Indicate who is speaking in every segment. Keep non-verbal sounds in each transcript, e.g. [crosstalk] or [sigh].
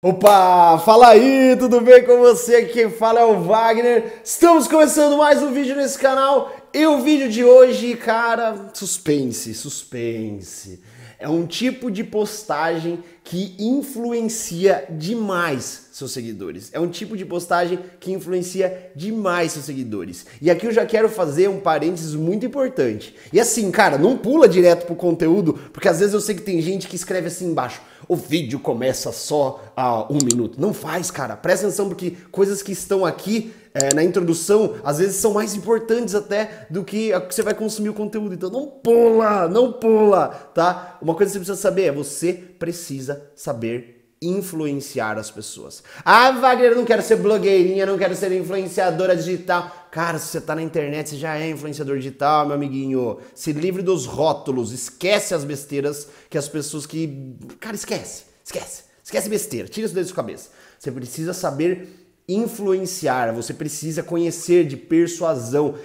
Speaker 1: Opa, fala aí, tudo bem com você? Aqui quem fala é o Wagner. Estamos começando mais um vídeo nesse canal e o vídeo de hoje, cara, suspense, suspense. É um tipo de postagem que influencia demais seus seguidores. É um tipo de postagem que influencia demais seus seguidores. E aqui eu já quero fazer um parênteses muito importante. E assim, cara, não pula direto pro conteúdo, porque às vezes eu sei que tem gente que escreve assim embaixo: o vídeo começa só a um minuto. Não faz, cara. Presta atenção, porque coisas que estão aqui é, na introdução, às vezes são mais importantes até do que a, você vai consumir o conteúdo. Então não pula, não pula, tá? Uma coisa que você precisa saber é você precisa saber influenciar as pessoas. Ah, Wagner, não quero ser blogueirinha, não quero ser influenciadora digital. Cara, se você tá na internet, você já é influenciador digital, meu amiguinho. Se livre dos rótulos, esquece as besteiras que as pessoas que. Cara, esquece, esquece, esquece besteira, tira isso da sua cabeça. Você precisa saber influenciar, você precisa conhecer de persuasão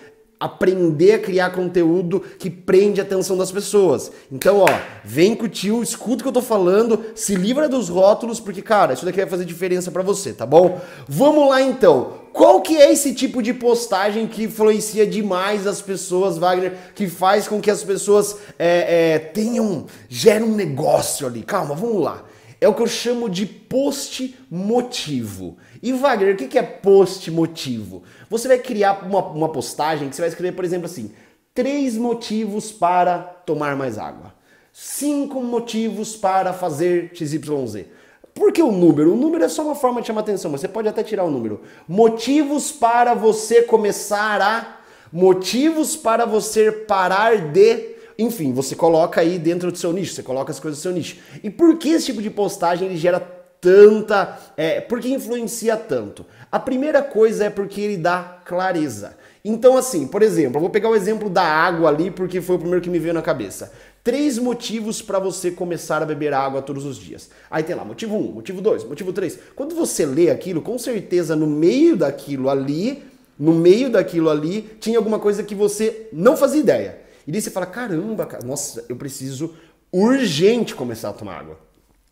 Speaker 1: aprender a criar conteúdo que prende a atenção das pessoas. Então, ó, vem com o tio, escuta o que eu tô falando, se livra dos rótulos, porque, cara, isso daqui vai fazer diferença para você, tá bom? Vamos lá então. Qual que é esse tipo de postagem que influencia demais as pessoas, Wagner, que faz com que as pessoas é, é, tenham, gerem um negócio ali? Calma, vamos lá. É o que eu chamo de post motivo. E Wagner, o que é post motivo? Você vai criar uma, uma postagem que você vai escrever, por exemplo, assim: três motivos para tomar mais água, cinco motivos para fazer XYZ. Por que o número? O número é só uma forma de chamar atenção, mas você pode até tirar o número. Motivos para você começar a. Motivos para você parar de enfim, você coloca aí dentro do seu nicho, você coloca as coisas do seu nicho. E por que esse tipo de postagem ele gera tanta. É, por que influencia tanto? A primeira coisa é porque ele dá clareza. Então, assim, por exemplo, eu vou pegar o exemplo da água ali, porque foi o primeiro que me veio na cabeça. Três motivos para você começar a beber água todos os dias. Aí tem lá, motivo 1, um, motivo 2, motivo 3. Quando você lê aquilo, com certeza no meio daquilo ali, no meio daquilo ali, tinha alguma coisa que você não fazia ideia. E daí você fala: caramba, cara, nossa, eu preciso urgente começar a tomar água.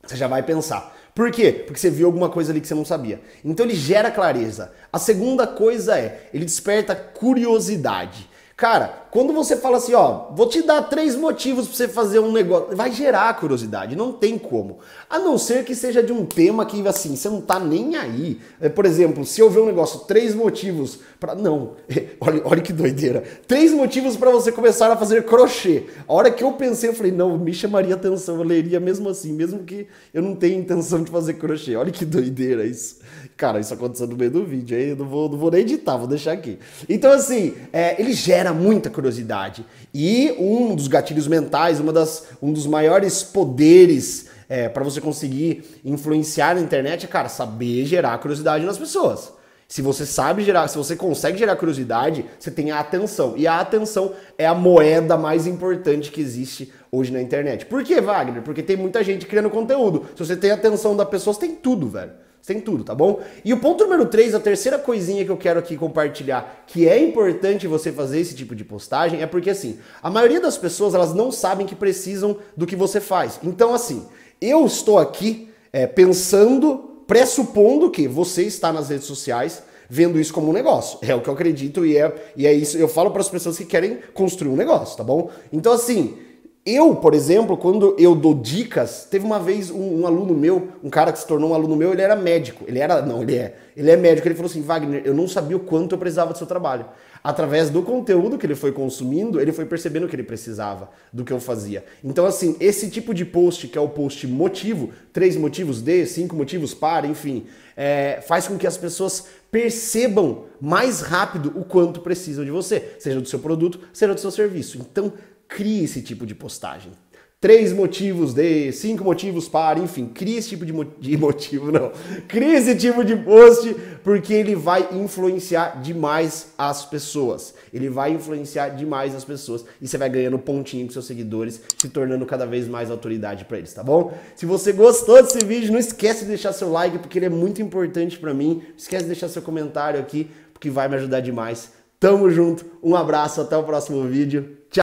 Speaker 1: Você já vai pensar. Por quê? Porque você viu alguma coisa ali que você não sabia. Então ele gera clareza. A segunda coisa é, ele desperta curiosidade. Cara, quando você fala assim, ó, vou te dar três motivos para você fazer um negócio, vai gerar curiosidade, não tem como. A não ser que seja de um tema que assim, você não tá nem aí. É, por exemplo, se eu ver um negócio, três motivos para não, [laughs] olha, olha que doideira. Três motivos para você começar a fazer crochê. A hora que eu pensei, eu falei, não, me chamaria atenção, eu leria mesmo assim, mesmo que eu não tenha intenção de fazer crochê. Olha que doideira isso. Cara, isso aconteceu no meio do vídeo, aí eu não vou, não vou nem editar, vou deixar aqui. Então assim, é, ele gera gera muita curiosidade. E um dos gatilhos mentais, uma das, um dos maiores poderes é, para você conseguir influenciar na internet é, cara, saber gerar curiosidade nas pessoas. Se você sabe gerar, se você consegue gerar curiosidade, você tem a atenção. E a atenção é a moeda mais importante que existe hoje na internet. Por que, Wagner? Porque tem muita gente criando conteúdo. Se você tem a atenção da pessoa, você tem tudo, velho. Você tem tudo, tá bom? E o ponto número 3, a terceira coisinha que eu quero aqui compartilhar, que é importante você fazer esse tipo de postagem, é porque assim, a maioria das pessoas elas não sabem que precisam do que você faz. Então, assim, eu estou aqui é, pensando, pressupondo que você está nas redes sociais vendo isso como um negócio. É o que eu acredito e é, e é isso. Eu falo para as pessoas que querem construir um negócio, tá bom? Então, assim. Eu, por exemplo, quando eu dou dicas, teve uma vez um, um, aluno meu, um cara que se tornou um aluno meu, ele era médico. Ele era, não, ele é. Ele é médico. Ele falou assim: Wagner, eu não sabia o quanto eu precisava do seu trabalho. Através do conteúdo que ele foi consumindo, ele foi percebendo que ele precisava do que eu fazia. Então, assim, esse tipo de post, que é o post motivo, três motivos de, cinco motivos para, enfim, é, faz com que as pessoas percebam mais rápido o quanto precisam de você, seja do seu produto, seja do seu serviço. Então, Crie esse tipo de postagem. Três motivos de, cinco motivos para, enfim, crie esse tipo de, mo de motivo, não. Crie esse tipo de post porque ele vai influenciar demais as pessoas. Ele vai influenciar demais as pessoas e você vai ganhando pontinho com seus seguidores, se tornando cada vez mais autoridade para eles, tá bom? Se você gostou desse vídeo, não esquece de deixar seu like porque ele é muito importante para mim. Não esquece de deixar seu comentário aqui porque vai me ajudar demais. Tamo junto, um abraço, até o próximo vídeo. Tchau.